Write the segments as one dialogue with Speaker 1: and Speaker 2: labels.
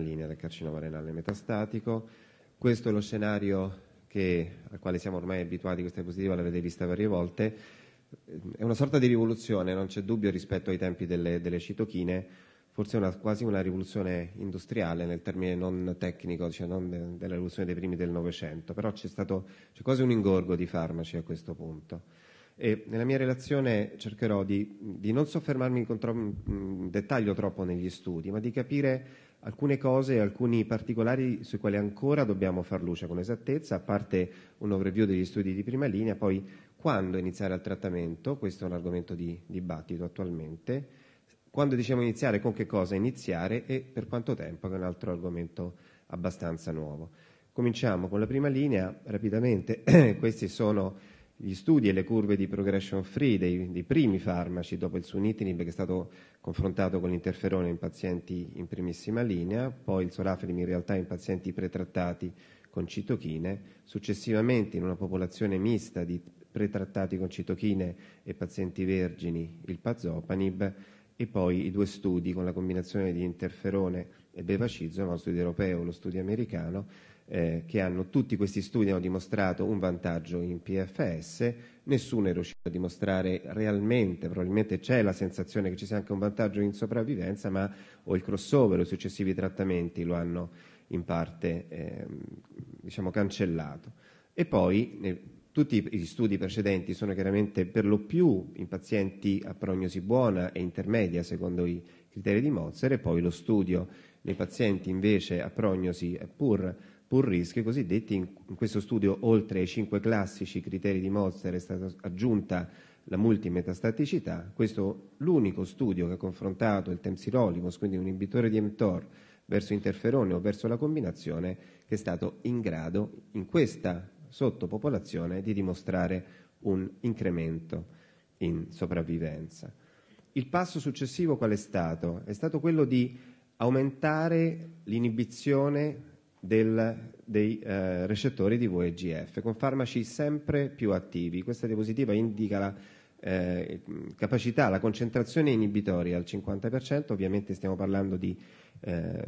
Speaker 1: linea del carcinoma renale metastatico. Questo è lo scenario che, al quale siamo ormai abituati, questa diapositiva l'avete vista varie volte, è una sorta di rivoluzione, non c'è dubbio rispetto ai tempi delle, delle citochine, forse una, quasi una rivoluzione industriale nel termine non tecnico, cioè non de, della rivoluzione dei primi del Novecento, però c'è, stato, c'è quasi un ingorgo di farmaci a questo punto. E nella mia relazione cercherò di, di non soffermarmi in, contro, in dettaglio troppo negli studi, ma di capire alcune cose, alcuni particolari sui quali ancora dobbiamo far luce con esattezza, a parte un overview degli studi di prima linea, poi quando iniziare al trattamento, questo è un argomento di dibattito attualmente, quando diciamo iniziare, con che cosa iniziare e per quanto tempo, che è un altro argomento abbastanza nuovo. Cominciamo con la prima linea, rapidamente, questi sono gli studi e le curve di progression free dei, dei primi farmaci dopo il sunitinib che è stato confrontato con l'interferone in pazienti in primissima linea, poi il sorafenib in realtà in pazienti pretrattati con citochine, successivamente in una popolazione mista di pretrattati con citochine e pazienti vergini il pazopanib e poi i due studi con la combinazione di interferone e bevacizzo, uno studio europeo e uno studio americano, eh, che hanno tutti questi studi hanno dimostrato un vantaggio in PFS, nessuno è riuscito a dimostrare realmente, probabilmente c'è la sensazione che ci sia anche un vantaggio in sopravvivenza, ma o il crossover o i successivi trattamenti lo hanno in parte eh, diciamo cancellato. E poi ne, tutti gli studi precedenti sono chiaramente per lo più in pazienti a prognosi buona e intermedia secondo i criteri di Mozart e poi lo studio nei pazienti invece a prognosi eh, pur pur rischio, i cosiddetti, in questo studio oltre ai cinque classici criteri di Mozart è stata aggiunta la multimetastaticità, questo l'unico studio che ha confrontato il temsirolimus, quindi un inibitore di mTOR, verso interferone o verso la combinazione, che è stato in grado in questa sottopopolazione di dimostrare un incremento in sopravvivenza. Il passo successivo qual è stato? È stato quello di aumentare l'inibizione del, dei eh, recettori di VEGF con farmaci sempre più attivi. Questa diapositiva indica la eh, capacità, la concentrazione inibitoria al 50%, ovviamente stiamo parlando di eh,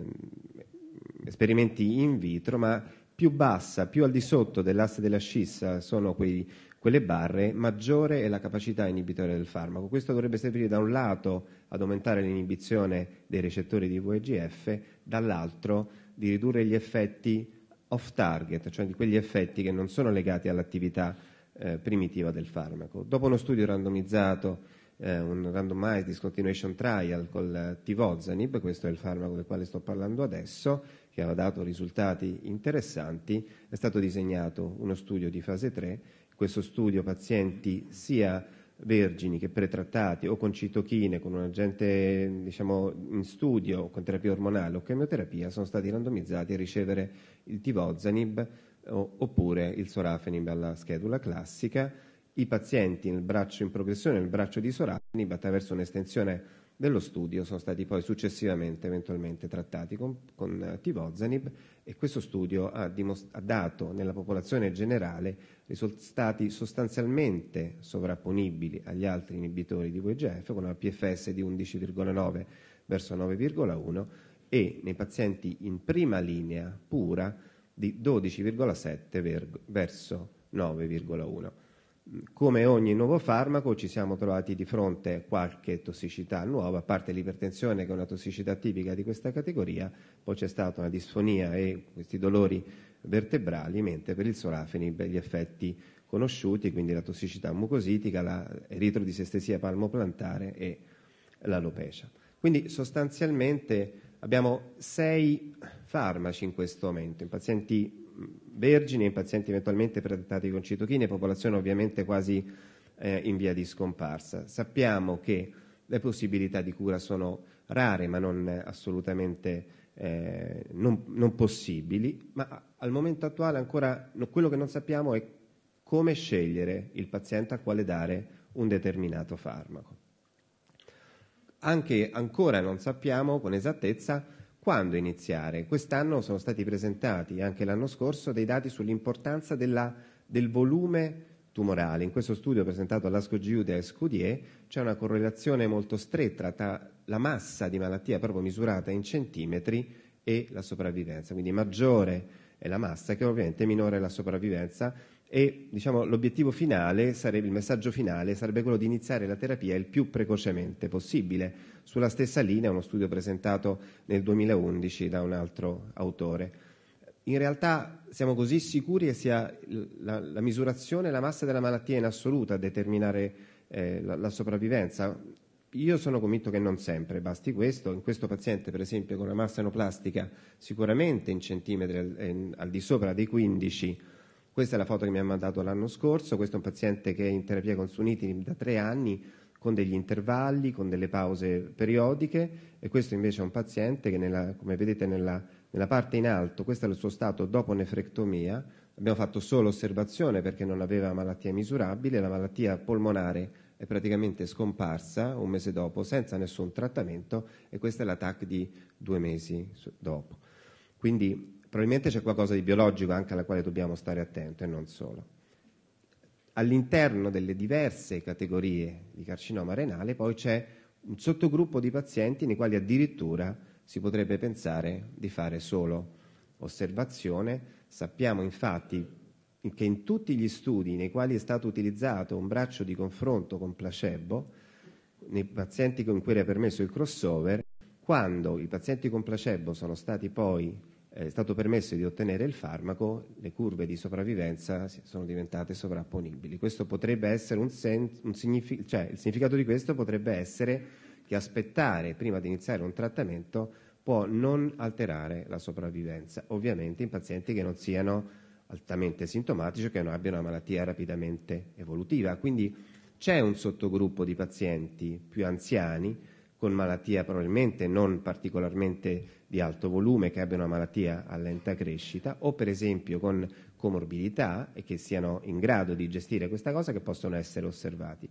Speaker 1: esperimenti in vitro, ma più bassa, più al di sotto dell'asse della scissa sono quei quelle barre, maggiore è la capacità inibitoria del farmaco. Questo dovrebbe servire da un lato ad aumentare l'inibizione dei recettori di VEGF, dall'altro di ridurre gli effetti off target, cioè di quegli effetti che non sono legati all'attività eh, primitiva del farmaco. Dopo uno studio randomizzato eh, un randomized discontinuation trial col tivozanib, questo è il farmaco del quale sto parlando adesso, che aveva dato risultati interessanti, è stato disegnato uno studio di fase 3 questo studio pazienti sia vergini che pretrattati o con citochine, con un agente diciamo, in studio, con terapia ormonale o chemioterapia, sono stati randomizzati a ricevere il tivozanib o, eh, oppure il sorafenib alla schedula classica. I pazienti nel braccio in progressione, nel braccio di sorafenib, attraverso un'estensione dello studio sono stati poi successivamente eventualmente trattati con, con eh, tivozanib e questo studio ha, ha dato nella popolazione generale risultati sostanzialmente sovrapponibili agli altri inibitori di VEGF con una PFS di 11,9 verso 9,1 e nei pazienti in prima linea pura di 12,7 verso 9,1 come ogni nuovo farmaco ci siamo trovati di fronte a qualche tossicità nuova, a parte l'ipertensione che è una tossicità tipica di questa categoria, poi c'è stata una disfonia e questi dolori vertebrali, mentre per il sorafenib gli effetti conosciuti, quindi la tossicità mucositica, la eritrodisestesia palmoplantare e l'alopecia. Quindi sostanzialmente abbiamo sei farmaci in questo momento, in pazienti vergini e in pazienti eventualmente trattati con citochine, popolazione ovviamente quasi eh, in via di scomparsa. Sappiamo che le possibilità di cura sono rare, ma non assolutamente eh, non, non, possibili, ma al momento attuale ancora no, quello che non sappiamo è come scegliere il paziente a quale dare un determinato farmaco. Anche ancora non sappiamo con esattezza quando iniziare? Quest'anno sono stati presentati, anche l'anno scorso, dei dati sull'importanza del volume tumorale. In questo studio presentato all'ASCO Giuda e Scudier c'è una correlazione molto stretta tra la massa di malattia proprio misurata in centimetri e la sopravvivenza. Quindi maggiore è la massa che ovviamente minore è la sopravvivenza e diciamo, l'obiettivo finale, sarebbe, il messaggio finale sarebbe quello di iniziare la terapia il più precocemente possibile. Sulla stessa linea uno studio presentato nel 2011 da un altro autore. In realtà siamo così sicuri che sia la, la misurazione la massa della malattia in assoluto a determinare eh, la, la sopravvivenza. Io sono convinto che non sempre basti questo. In questo paziente, per esempio, con una massa enoplastica sicuramente in centimetri al, al di sopra dei 15 questa è la foto che mi ha mandato l'anno scorso, questo è un paziente che è in terapia con sunitinib da tre anni, con degli intervalli, con delle pause periodiche e questo invece è un paziente che, nella, come vedete nella, nella parte in alto, questo è il suo stato dopo nefrectomia, abbiamo fatto solo osservazione perché non aveva malattia misurabile, la malattia polmonare è praticamente scomparsa un mese dopo senza nessun trattamento e questa è l'attacco di due mesi dopo. Quindi Probabilmente c'è qualcosa di biologico anche alla quale dobbiamo stare attenti e non solo. All'interno delle diverse categorie di carcinoma renale poi c'è un sottogruppo di pazienti nei quali addirittura si potrebbe pensare di fare solo osservazione. Sappiamo infatti che in tutti gli studi nei quali è stato utilizzato un braccio di confronto con placebo, nei pazienti con cui era permesso il crossover, quando i pazienti con placebo sono stati poi è stato permesso di ottenere il farmaco, le curve di sopravvivenza sono diventate sovrapponibili. Sen- signifi- cioè, il significato di questo potrebbe essere che aspettare prima di iniziare un trattamento può non alterare la sopravvivenza, ovviamente in pazienti che non siano altamente sintomatici o che non abbiano una malattia rapidamente evolutiva. Quindi c'è un sottogruppo di pazienti più anziani con malattia probabilmente non particolarmente di alto volume, che abbiano una malattia a lenta crescita, o per esempio con comorbidità e che siano in grado di gestire questa cosa, che possono essere osservati.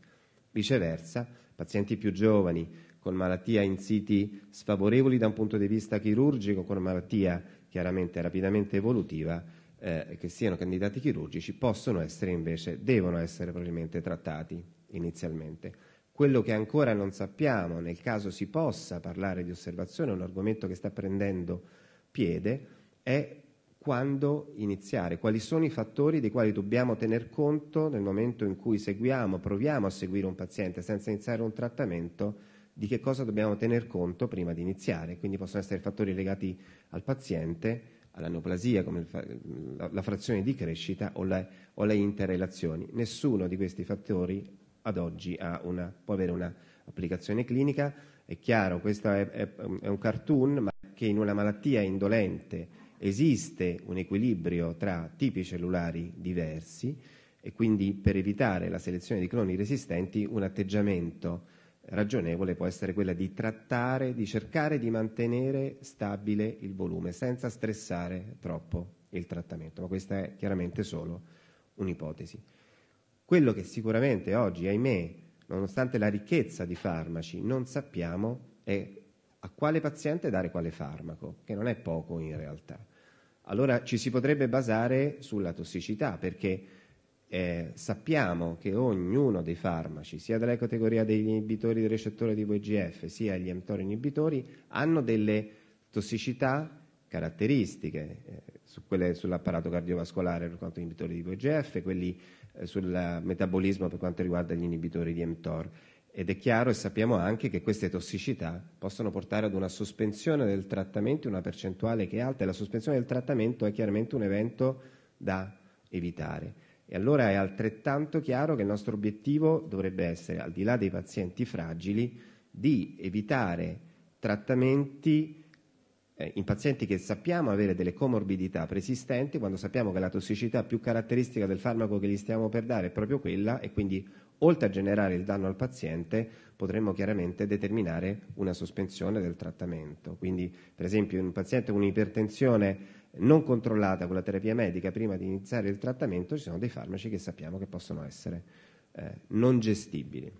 Speaker 1: Viceversa, pazienti più giovani con malattia in siti sfavorevoli da un punto di vista chirurgico, con malattia chiaramente rapidamente evolutiva, eh, che siano candidati chirurgici, possono essere invece, devono essere probabilmente trattati inizialmente. Quello che ancora non sappiamo, nel caso si possa parlare di osservazione (un argomento che sta prendendo piede), è quando iniziare, quali sono i fattori dei quali dobbiamo tener conto nel momento in cui seguiamo, proviamo a seguire un paziente senza iniziare un trattamento, di che cosa dobbiamo tener conto prima di iniziare. Quindi possono essere fattori legati al paziente, all'aneoplasia, come la, la, frazione di crescita o le, o le interrelazioni. Nessuno di questi fattori ad oggi una, può avere un'applicazione clinica. È chiaro, questo è, è, è un cartoon, ma che in una malattia indolente esiste un equilibrio tra tipi cellulari diversi e quindi per evitare la selezione di cloni resistenti un atteggiamento ragionevole può essere quella di trattare, di cercare di mantenere stabile il volume senza stressare troppo il trattamento, ma questa è chiaramente solo un'ipotesi quello che sicuramente oggi, ahimè, nonostante la ricchezza di farmaci, non sappiamo è a quale paziente dare quale farmaco, che non è poco in realtà. Allora ci si potrebbe basare sulla tossicità, perché eh, sappiamo che ognuno dei farmaci, sia della categoria degli inibitori del recettore di VGF, sia gli mTOR inibitori, hanno delle tossicità caratteristiche eh, su quelle, sull'apparato cardiovascolare per quanto gli inibitori di VGF, quelli eh, sul metabolismo per quanto riguarda gli inibitori di mTOR. Ed è chiaro e sappiamo anche che queste tossicità possono portare ad una sospensione del trattamento in una percentuale che è alta e la sospensione del trattamento è chiaramente un evento da evitare. E allora è altrettanto chiaro che il nostro obiettivo dovrebbe essere, al di là dei pazienti fragili, di evitare trattamenti eh, in pazienti che sappiamo avere delle comorbidità preesistenti, quando sappiamo che la tossicità più caratteristica del farmaco che gli stiamo per dare è proprio quella e quindi oltre a generare il danno al paziente potremmo chiaramente determinare una sospensione del trattamento. Quindi per esempio in un paziente con un'ipertensione non controllata con la terapia medica prima di iniziare il trattamento ci sono dei farmaci che sappiamo che possono essere eh, non gestibili.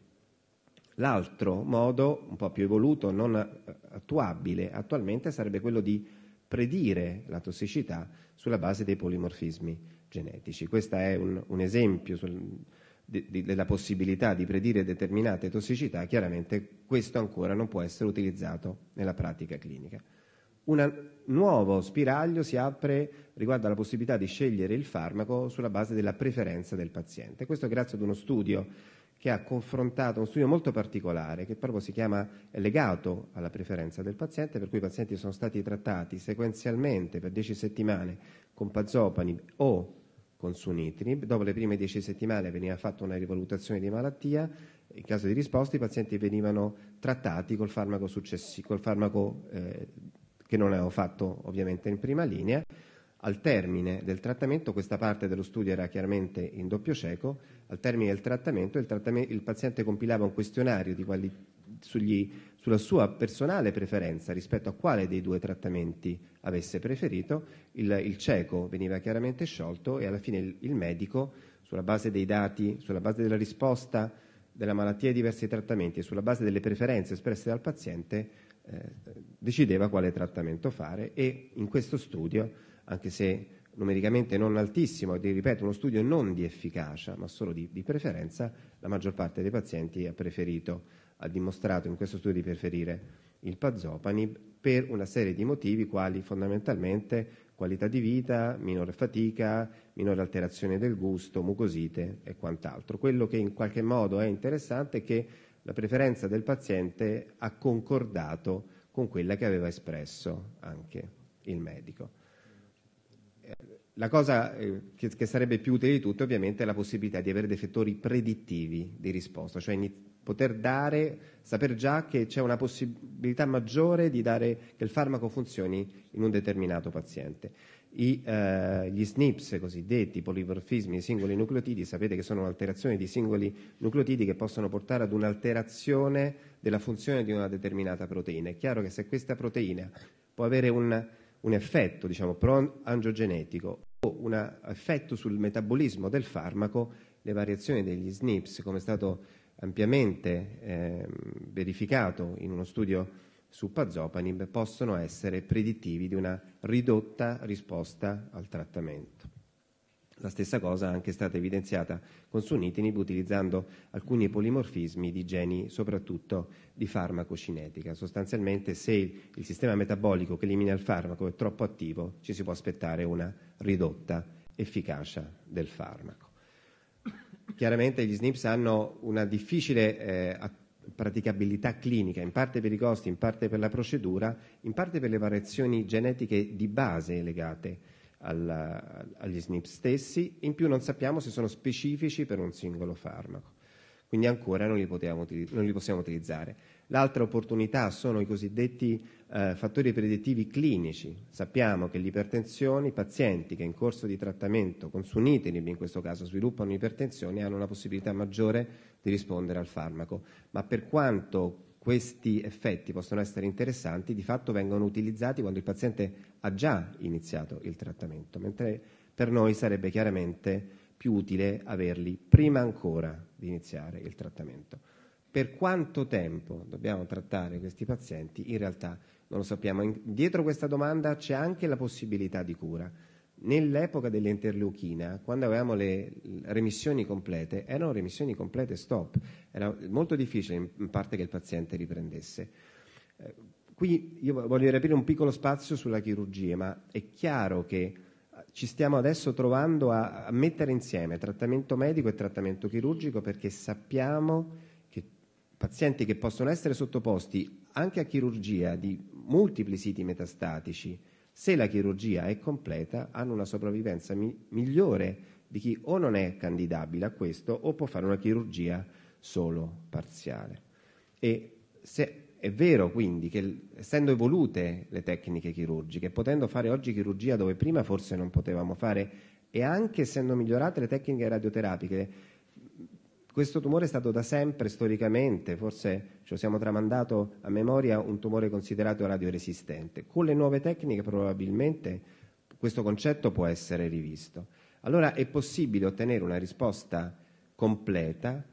Speaker 1: L'altro modo, un po' più evoluto, non attuabile attualmente, sarebbe quello di predire la tossicità sulla base dei polimorfismi genetici. Questo è un, un esempio sul, di, di, della possibilità di predire determinate tossicità, chiaramente questo ancora non può essere utilizzato nella pratica clinica. Un nuovo spiraglio si apre riguardo alla possibilità di scegliere il farmaco sulla base della preferenza del paziente. Questo grazie ad uno studio che ha confrontato uno studio molto particolare che proprio si chiama legato alla preferenza del paziente, per cui i pazienti sono stati trattati sequenzialmente per 10 settimane con pazopanib o con sunitinib. Dopo le prime 10 settimane veniva fatta una rivalutazione di malattia, in caso di risposta i pazienti venivano trattati col farmaco, successi, col farmaco eh, che non avevo fatto ovviamente in prima linea. Al termine del trattamento questa parte dello studio era chiaramente in doppio cieco al termine del trattamento, il paziente compilava un questionario sulla sua personale preferenza rispetto a quale dei due trattamenti avesse preferito, il cieco veniva chiaramente sciolto e alla fine il medico, sulla base dei dati, sulla base della risposta della malattia ai diversi trattamenti e sulla base delle preferenze espresse dal paziente, eh, decideva quale trattamento fare e in questo studio, anche se numericamente non altissimo e, ripeto, uno studio non di efficacia, ma solo di, di preferenza, la maggior parte dei pazienti ha, ha dimostrato in questo studio di preferire il Pazopanib per una serie di motivi quali fondamentalmente qualità di vita, minore fatica, minore alterazione del gusto, mucosite e quant'altro. Quello che in qualche modo è interessante è che la preferenza del paziente ha concordato con quella che aveva espresso anche il medico. La cosa eh, che, sarebbe più utile di tutte ovviamente è la possibilità di avere dei fattori predittivi di risposta, cioè poter dare, saper già che c'è una possibilità maggiore di dare che il farmaco funzioni in un determinato paziente. I, eh, gli SNPs cosiddetti, polimorfismi di singoli nucleotidi, sapete che sono un'alterazione di singoli nucleotidi che possono portare ad un'alterazione della funzione di una determinata proteina. È chiaro che se questa proteina può avere un un effetto diciamo, pro-angiogenetico o un effetto sul metabolismo del farmaco, le variazioni degli SNPs, come è stato ampiamente eh, verificato in uno studio su Pazopanib, possono essere predittivi di una ridotta risposta al trattamento. La stessa cosa è anche stata evidenziata con sunitinib utilizzando alcuni polimorfismi di geni soprattutto di farmacocinetica. Sostanzialmente, se il sistema metabolico che elimina il farmaco è troppo attivo, ci si può aspettare una ridotta efficacia del farmaco. Chiaramente gli SNPs hanno una difficile eh, praticabilità clinica, in parte per i costi, in parte per la procedura, in parte per le variazioni genetiche di base legate agli SNP stessi, in più non sappiamo se sono specifici per un singolo farmaco, quindi ancora non li, potevamo, non li possiamo utilizzare. L'altra opportunità sono i cosiddetti eh, fattori predettivi clinici. Sappiamo che l'ipertensione, i pazienti che in corso di trattamento con sunitinib in questo caso sviluppano ipertensione hanno una possibilità maggiore di rispondere al farmaco, ma per quanto questi effetti possono essere interessanti, di fatto vengono utilizzati quando il paziente ha già iniziato il trattamento, mentre per noi sarebbe chiaramente più utile averli prima ancora di iniziare il trattamento. Per quanto tempo dobbiamo trattare questi pazienti in realtà non lo sappiamo. Dietro questa domanda c'è anche la possibilità di cura nell'epoca dell'interleuchina, quando avevamo le remissioni complete, erano remissioni complete stop, era molto difficile in parte che il paziente riprendesse. Eh, qui io voglio aprire un piccolo spazio sulla chirurgia, ma è chiaro che eh, ci stiamo adesso trovando a, a mettere insieme trattamento medico e trattamento chirurgico perché sappiamo che pazienti che possono essere sottoposti anche a chirurgia di multipli siti metastatici, se la chirurgia è completa, hanno una sopravvivenza mi- migliore di chi o non è candidabile a questo o può fare una chirurgia solo parziale. E se è vero quindi che essendo evolute le tecniche chirurgiche, potendo fare oggi chirurgia dove prima forse non potevamo fare e anche essendo migliorate le tecniche radioterapiche, questo tumore è stato da sempre, storicamente, forse ci siamo tramandato a memoria, un tumore considerato radioresistente. Con le nuove tecniche probabilmente questo concetto può essere rivisto. Allora è possibile ottenere una risposta completa,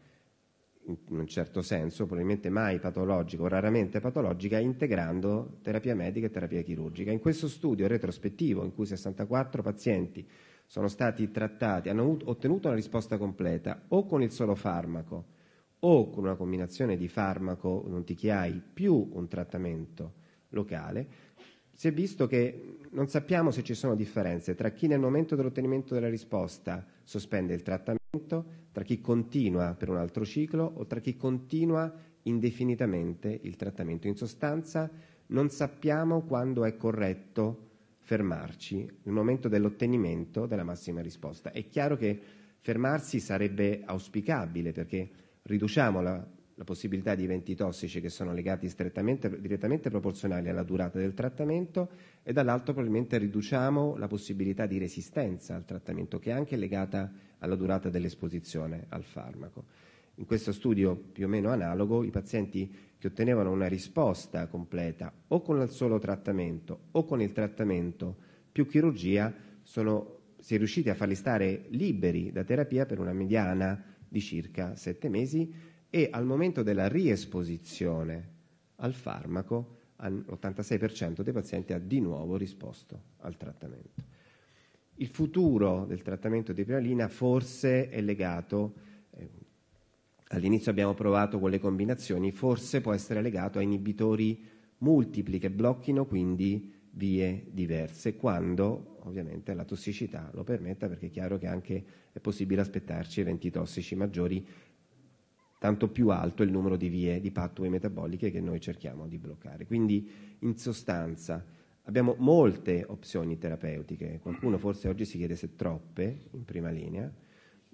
Speaker 1: in un certo senso, probabilmente mai patologica o raramente patologica, integrando terapia medica e terapia chirurgica. In questo studio retrospettivo, in cui 64 pazienti sono stati trattati, hanno ottenuto una risposta completa o con il solo farmaco o con una combinazione di farmaco, un TKI, più un trattamento locale, si è visto che non sappiamo se ci sono differenze tra chi nel momento dell'ottenimento della risposta sospende il trattamento, tra chi continua per un altro ciclo o tra chi continua indefinitamente il trattamento. In sostanza non sappiamo quando è corretto fermarci nel momento dell'ottenimento della massima risposta. È chiaro che fermarsi sarebbe auspicabile perché riduciamo la, la possibilità di eventi tossici che sono legati direttamente proporzionali alla durata del trattamento e dall'altro probabilmente riduciamo la possibilità di resistenza al trattamento che è anche legata alla durata dell'esposizione al farmaco. In questo studio, più o meno analogo, i pazienti che ottenevano una risposta completa o con il solo trattamento o con il trattamento più chirurgia sono, si è riusciti a farli stare liberi da terapia per una mediana di circa sette mesi e al momento della riesposizione al farmaco l'86% dei pazienti ha di nuovo risposto al trattamento. Il futuro del trattamento di prima linea forse è legato all'inizio abbiamo provato con le combinazioni, forse può essere legato a inibitori multipli che blocchino quindi vie diverse, quando ovviamente la tossicità lo permetta, perché è chiaro che anche è possibile aspettarci eventi tossici maggiori, tanto più alto il numero di vie, di pathway metaboliche che noi cerchiamo di bloccare. Quindi in sostanza abbiamo molte opzioni terapeutiche, qualcuno forse oggi si chiede se troppe in prima linea,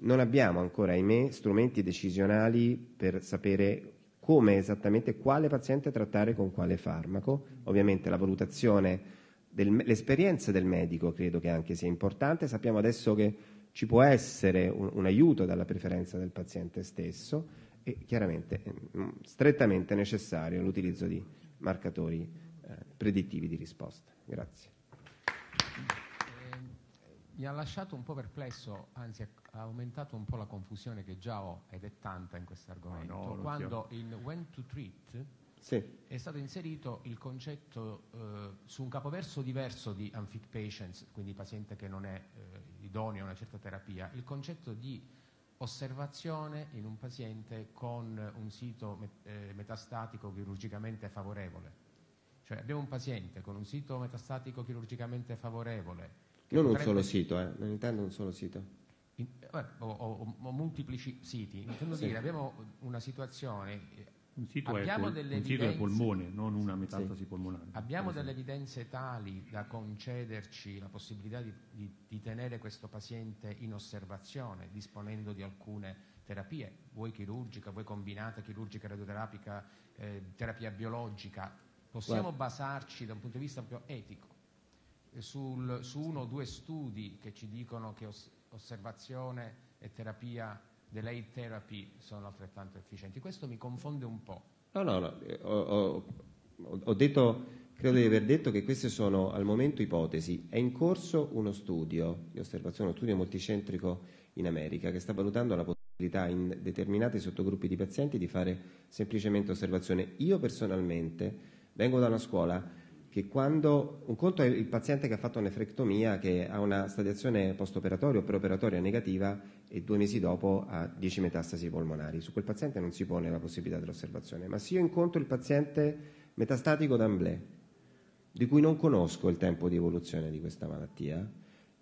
Speaker 1: non abbiamo ancora, ahimè, strumenti decisionali per sapere come esattamente quale paziente trattare con quale farmaco. Ovviamente la valutazione dell'esperienza del medico credo che anche sia importante. Sappiamo adesso che ci può essere un, un aiuto dalla preferenza del paziente stesso e chiaramente è eh, mm, strettamente necessario l'utilizzo di marcatori eh, predittivi di risposta. Grazie
Speaker 2: mi ha lasciato un po' perplesso, anzi ha aumentato un po' la confusione che già ho, ed è tanta in questo ah, argomento, oh no, quando in When to Treat sì. è stato inserito il concetto eh, su un capoverso diverso di unfit patients, quindi paziente che non è eh, idoneo a una certa terapia, il concetto di osservazione in un paziente con un sito eh, metastatico chirurgicamente favorevole. Cioè abbiamo un paziente con un sito metastatico chirurgicamente favorevole, non un eh, solo
Speaker 1: sito, eh. Nintendo è un solo sito.
Speaker 2: o, o, o, multiplici siti. Intendo sì. dire, abbiamo una situazione. Eh, un sito, è, pol- un evidenze, sito è polmone,
Speaker 3: non una metastasi sì. polmonare.
Speaker 2: Abbiamo delle evidenze tali da concederci la possibilità di, di, di tenere questo paziente in osservazione, disponendo di alcune terapie, vuoi chirurgica, vuoi combinata chirurgica, radioterapica, eh, terapia biologica. Possiamo Guarda. basarci da un punto di vista proprio etico sul, su uno o due studi che ci dicono che os, osservazione e terapia delay therapy sono altrettanto efficienti. Questo mi confonde un po'.
Speaker 3: No, no, no. Eh, ho,
Speaker 1: ho, ho detto, credo di aver detto che queste sono al momento ipotesi. È in corso uno studio di osservazione, uno studio multicentrico in America che sta valutando la possibilità in determinati sottogruppi di pazienti di fare semplicemente osservazione. Io personalmente vengo da una scuola che quando un conto è il paziente che ha fatto un'efrectomia che ha una stadiazione postoperatoria o preoperatoria negativa e due mesi dopo ha 10 metastasi polmonari. Su quel paziente non si pone la possibilità dell'osservazione, ma se io incontro il paziente metastatico d'Amblè, di cui non conosco il tempo di evoluzione di questa malattia,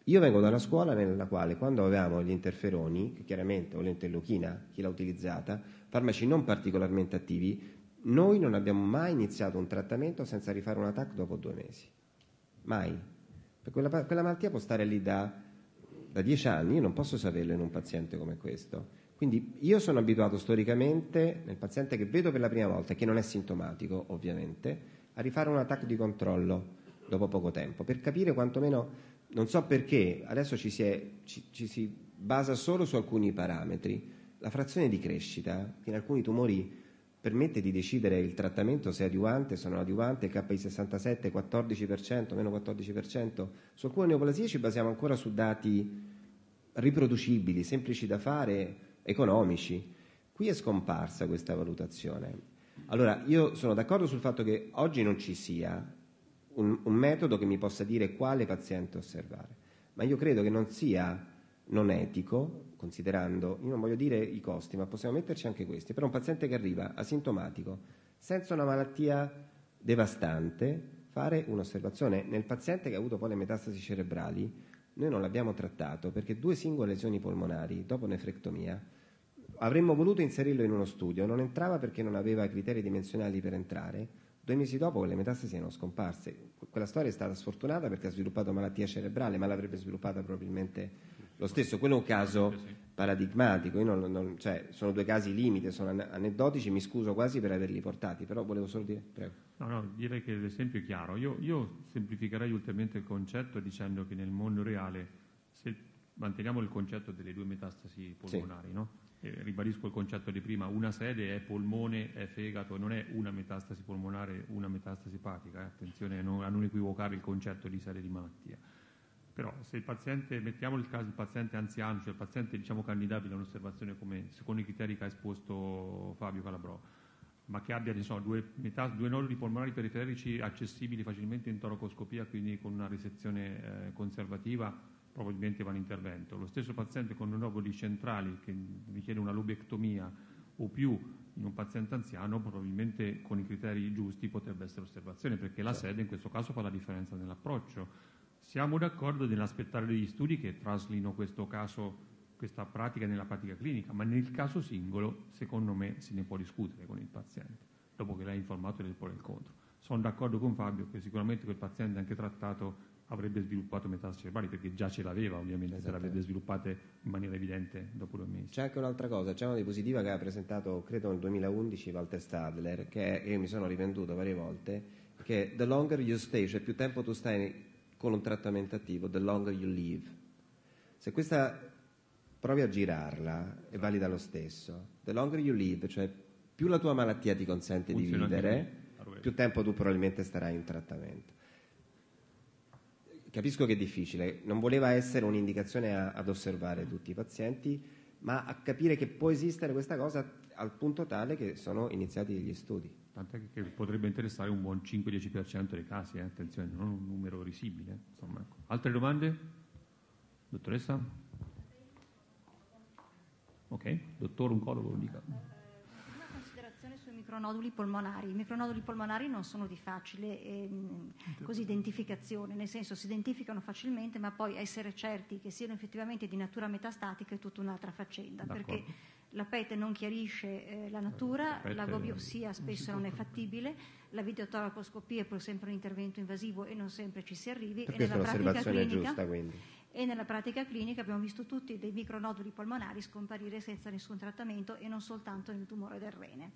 Speaker 1: io vengo da una scuola nella quale quando avevamo gli interferoni, che chiaramente o l'interleuchina, chi l'ha utilizzata, farmaci non particolarmente attivi, noi non abbiamo mai iniziato un trattamento senza rifare un attacco dopo due mesi. Mai. quella, quella malattia può stare lì da, da dieci anni, io non posso saperlo in un paziente come questo. Quindi io sono abituato storicamente, nel paziente che vedo per la prima volta, che non è sintomatico ovviamente, a rifare un attacco di controllo dopo poco tempo, per capire quantomeno, non so perché, adesso ci si, è, ci, ci si basa solo su alcuni parametri, la frazione di crescita, che in alcuni tumori permette di decidere il trattamento se è adiuvante, se non adiuvante, KI67 14%, meno 14%. Su alcune neoplasie ci basiamo ancora su dati riproducibili, semplici da fare, economici. Qui è scomparsa questa valutazione. Allora, io sono d'accordo sul fatto che oggi non ci sia un, un metodo che mi possa dire quale paziente osservare, ma io credo che non sia non etico, considerando, io non voglio dire i costi, ma possiamo metterci anche questi, per un paziente che arriva asintomatico, senza una malattia devastante, fare un'osservazione. Nel paziente che ha avuto poi le metastasi cerebrali, noi non l'abbiamo trattato perché due singole lesioni polmonari dopo nefrectomia avremmo voluto inserirlo in uno studio, non entrava perché non aveva criteri dimensionali per entrare. Due mesi dopo le metastasi erano scomparse. Quella storia è stata sfortunata perché ha sviluppato malattia cerebrale, ma l'avrebbe sviluppata probabilmente lo stesso, quello è un caso paradigmatico, non, non, cioè, sono due casi limite, sono aneddotici, mi scuso quasi per averli portati, però volevo solo
Speaker 3: dire... Prego. No, no, direi che l'esempio è chiaro. Io, io semplificherei ulteriormente il concetto dicendo che nel mondo reale, se manteniamo il concetto delle due metastasi polmonari, sì. no? ribadisco il concetto di prima, una sede è polmone, è fegato, non è una metastasi polmonare, una metastasi epatica, eh? attenzione a non, a non equivocare il concetto di sede di malattia. Però se il paziente, mettiamo il caso del paziente anziano, cioè il paziente diciamo candidabile a un'osservazione come, secondo i criteri che ha esposto Fabio Calabrò, ma che abbia insomma, due, metà, due, nodi polmonari periferici accessibili facilmente in toracoscopia, quindi con una risezione eh, conservativa, probabilmente va all'intervento. Lo stesso paziente con noduli centrali che richiede una lobectomia o più in un paziente anziano, probabilmente con i criteri giusti potrebbe essere osservazione, perché la certo. sede in questo caso fa la differenza nell'approccio siamo d'accordo nell'aspettare degli studi che traslino questo caso, questa pratica nella pratica clinica, ma nel caso singolo secondo me se ne può discutere con il paziente, dopo che l'ha informato del pro e del contro. Sono d'accordo con Fabio che sicuramente quel paziente anche trattato avrebbe sviluppato metastasi cerebrali perché già ce l'aveva ovviamente, se l'avrebbe sviluppate in maniera evidente dopo due mesi. C'è anche
Speaker 1: un'altra cosa, c'è una diapositiva che ha presentato credo nel 2011 Walter Stadler, che io mi sono rivenduto varie volte, che the longer you stay, cioè più tempo tu stai con un trattamento attivo, The Longer You Live. Se questa provi a girarla, è valida lo stesso. The Longer You Live, cioè più la tua malattia ti consente Funziona di vivere, più tempo tu probabilmente starai in trattamento. Capisco che è difficile, non voleva essere un'indicazione a, ad osservare tutti i pazienti, ma a capire che può esistere questa cosa al punto tale che sono iniziati gli studi.
Speaker 3: Tant'è che potrebbe interessare un buon 5-10% dei casi, eh? attenzione, non un numero risibile. Eh, insomma, ecco. Altre domande? Dottoressa? Ok, dottor oncologo, dica. Una
Speaker 2: considerazione sui micronoduli polmonari. I micronoduli polmonari non sono di facile eh, così, identificazione, nel senso si identificano facilmente, ma poi essere certi che siano effettivamente di natura metastatica è tutta un'altra faccenda, D'accordo. perché la PET non chiarisce eh, la natura, la, la gobiopsia spesso non, non è fattibile, la videotoracoscopia è pur sempre un intervento invasivo e non sempre ci si arrivi. e nella pratica clinica, giusta, e nella pratica clinica abbiamo visto tutti dei micronoduli polmonari scomparire senza nessun trattamento e non soltanto nel tumore del rene.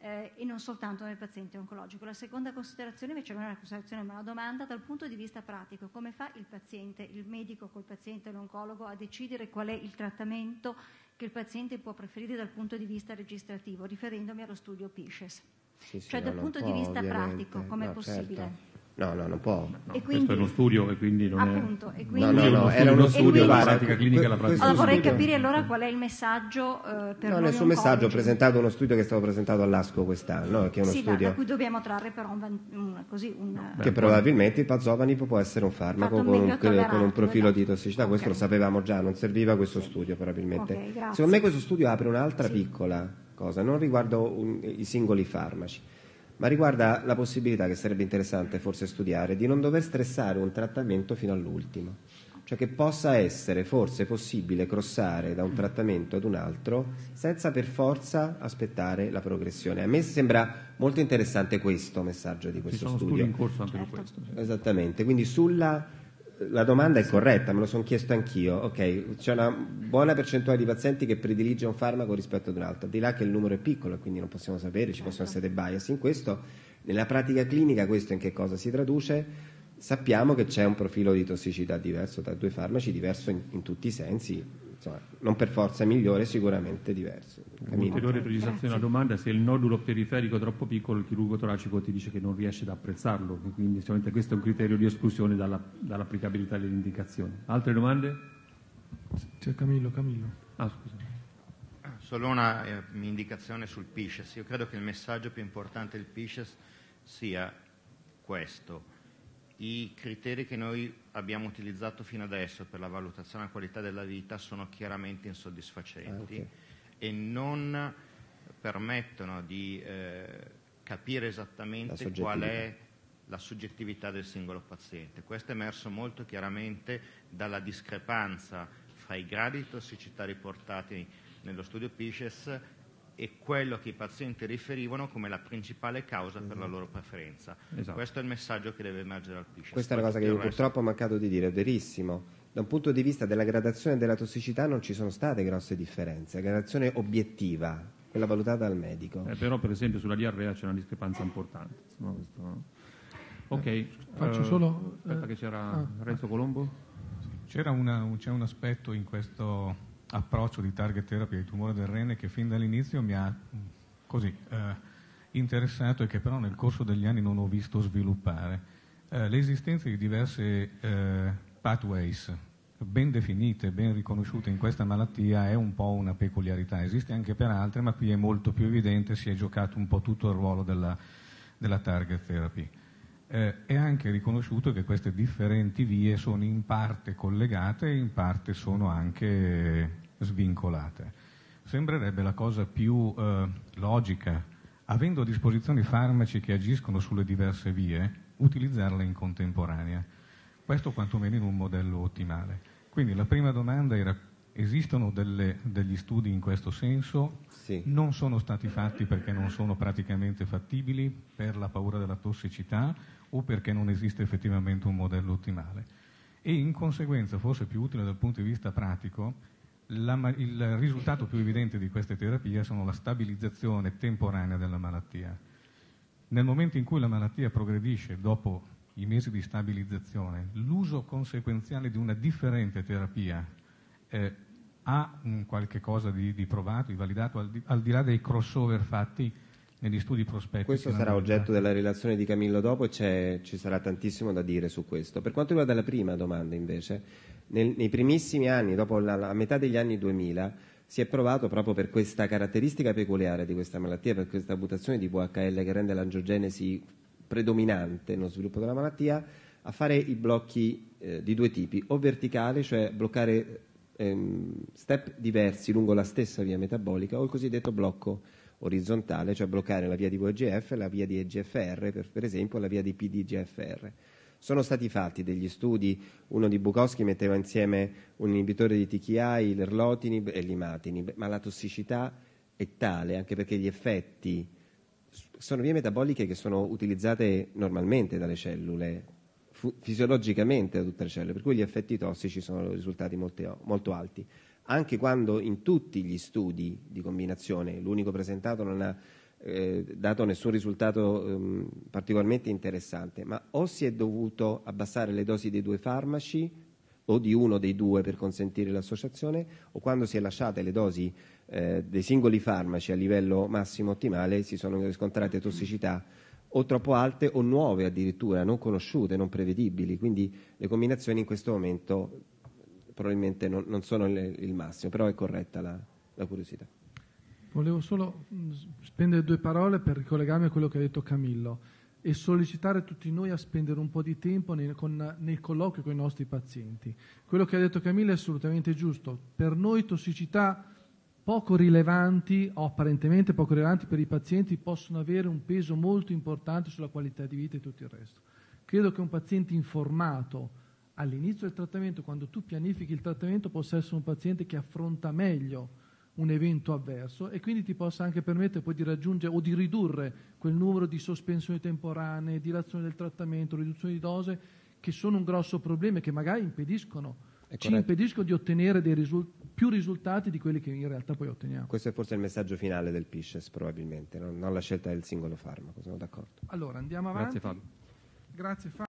Speaker 2: Eh, e non soltanto nel paziente oncologico. La seconda considerazione invece non è una considerazione ma una domanda dal punto di vista pratico, come fa il paziente, il medico col paziente, l'oncologo a decidere qual è il trattamento che il paziente può preferire dal punto di vista registrativo, riferendomi allo studio Pisces. Sì, sì, cioè dal punto di vista ovviamente. pratico, com'è no, certo. possibile? Certo.
Speaker 1: No, no, non può. No, quindi, questo è uno studio e quindi non appunto, è... Quindi, no, no, no, era uno studio, dalla pratica clinica alla pratica. Allora, vorrei studio. capire
Speaker 2: allora qual è il messaggio eh, per No, nessun messaggio, ho presentato
Speaker 1: uno studio che è stato presentato all'ASCO quest'anno, che è uno sì, studio... da, cui
Speaker 2: dobbiamo trarre però un, un, così, un... beh, che probabilmente
Speaker 1: il pazovanipo può essere un farmaco con un, con un, profilo di tossicità, okay. questo lo sapevamo già, non serviva questo studio probabilmente. Okay, Secondo me questo studio apre un'altra sì. piccola cosa, non riguardo i singoli farmaci ma riguarda la possibilità che sarebbe interessante forse studiare di non dover stressare un trattamento fino all'ultimo, cioè che possa essere forse possibile crossare da un trattamento ad un altro senza per forza aspettare la progressione. A me sembra molto interessante questo messaggio di questo Ci sono studio. Studi in
Speaker 3: corso anche certo. questo.
Speaker 1: Esattamente, quindi sulla la domanda è corretta, me lo sono chiesto anch'io. Ok, c'è una buona percentuale di pazienti che predilige un farmaco rispetto ad un altro, di là che il numero è piccolo e quindi non possiamo sapere, ci possono essere bias. In questo, nella pratica clinica, questo in che cosa si traduce? Sappiamo che c'è un profilo di tossicità diverso tra due farmaci, diverso in, in tutti i sensi, insomma, non per forza migliore, sicuramente diverso. Un'ulteriore precisazione alla
Speaker 3: domanda, se il nodulo periferico è troppo piccolo il chirurgo toracico ti dice che non riesce ad apprezzarlo, quindi sicuramente questo è un criterio di esclusione dalla, dall'applicabilità dell'indicazione. Altre domande? C'è Camillo, Camillo. Ah,
Speaker 1: ah Solo una eh, sul PISCES. Io credo che il messaggio più importante del PISCES sia questo i criteri che noi abbiamo utilizzato fino adesso per la valutazione della qualità della vita sono chiaramente insoddisfacenti ah, okay. e non permettono di eh, capire esattamente qual è la soggettività del singolo paziente. Questo è emerso molto chiaramente dalla discrepanza fra i gradi di tossicità riportati nello studio Pisces e quello che i pazienti riferivano come la principale causa per la esatto. loro preferenza. Esatto. Questo è il messaggio che deve emergere dal PISCE. Questa è la cosa che io purtroppo ho mancato di dire, è verissimo. Da un punto di vista della gradazione della tossicità non ci sono state grosse differenze, la gradazione obiettiva, quella valutata dal medico. Eh,
Speaker 3: però per esempio sulla diarrea c'è una discrepanza importante. No? Questo, no? Ok, eh, faccio uh, solo... Aspetta eh, che c'era eh, ah,
Speaker 4: Renzo Colombo. C'era una, un, c'è un aspetto in questo approccio di target therapy ai tumori del rene che fin dall'inizio mi ha così, eh, interessato e che però nel corso degli anni non ho visto sviluppare. Eh, l'esistenza di diverse eh, pathways ben definite, ben riconosciute in questa malattia è un po' una peculiarità, esiste anche per altre ma qui è molto più evidente, si è giocato un po' tutto il ruolo della, della target therapy eh, è anche riconosciuto che queste differenti vie sono in parte collegate e in parte sono anche svincolate. Sembrerebbe la cosa più eh, logica, avendo a disposizione farmaci che agiscono sulle diverse vie, utilizzarle in contemporanea. Questo quantomeno in un modello ottimale. Quindi la prima domanda era Esistono delle, degli studi in questo senso, sì. non sono stati fatti perché non sono praticamente fattibili per la paura della tossicità o perché non esiste effettivamente un modello ottimale. E in conseguenza, forse più utile dal punto di vista pratico, la, il risultato più evidente di queste terapie sono la stabilizzazione temporanea della malattia. Nel momento in cui la malattia progredisce dopo i mesi di stabilizzazione, l'uso conseguenziale di una differente terapia eh, ha un qualche cosa di, di provato, di validato, al di, al di, là dei crossover fatti negli studi prospettivi. Questo sarà oggetto
Speaker 1: della relazione di Camillo dopo e ci sarà tantissimo da dire su questo. Per quanto riguarda la prima domanda invece, nel, nei primissimi anni, dopo la, la metà degli anni 2000, si è provato proprio per questa caratteristica peculiare di questa malattia, per questa mutazione di VHL che rende l'angiogenesi predominante nello sviluppo della malattia, a fare i blocchi eh, di due tipi, o verticali, cioè bloccare ehm, step diversi lungo la stessa via metabolica o il cosiddetto blocco orizzontale, cioè bloccare la via di VGF, la via di EGFR, per, per esempio la via di PDGFR. Sono stati fatti degli studi, uno di Bukowski metteva insieme un inibitore di TKI, l'erlotinib e l'imatinib, ma la tossicità è tale, anche perché gli effetti sono vie metaboliche che sono utilizzate normalmente dalle cellule fisiologicamente da tutte le cellule, per cui gli effetti tossici sono risultati molto alti, anche quando in tutti gli studi di combinazione, l'unico presentato non ha eh, dato nessun risultato ehm, particolarmente interessante, ma o si è dovuto abbassare le dosi dei due farmaci o di uno dei due per consentire l'associazione, o quando si è lasciate le dosi eh, dei singoli farmaci a livello massimo ottimale si sono riscontrate tossicità o troppo alte o nuove addirittura, non conosciute, non prevedibili, quindi le combinazioni in questo momento probabilmente non, non sono le, il massimo, però è corretta la, la curiosità.
Speaker 4: Volevo solo mm, spendere due parole per ricollegarmi a quello che ha detto Camillo e sollecitare tutti noi a spendere un po' di tempo nel, con, nel colloquio con i nostri pazienti. Quello che ha detto Camillo è assolutamente giusto. Per noi tossicità poco rilevanti o apparentemente poco rilevanti per i pazienti possono avere un peso molto importante sulla qualità di vita e tutto il resto. Credo che un paziente informato all'inizio del trattamento, quando tu pianifichi il trattamento, possa essere un paziente che affronta meglio un evento avverso e quindi ti possa anche permettere poi di raggiungere o di ridurre quel numero di sospensioni temporanee, dilazione del trattamento, riduzione di dose che sono un grosso problema e che magari impediscono ci impediscono di ottenere risult- più risultati di quelli che in realtà poi otteniamo.
Speaker 1: Questo è forse il messaggio finale del PISCES, probabilmente, non, non la scelta del singolo farmaco, sono d'accordo.
Speaker 4: Allora, andiamo avanti. Grazie Fabio. Grazie, Fabio.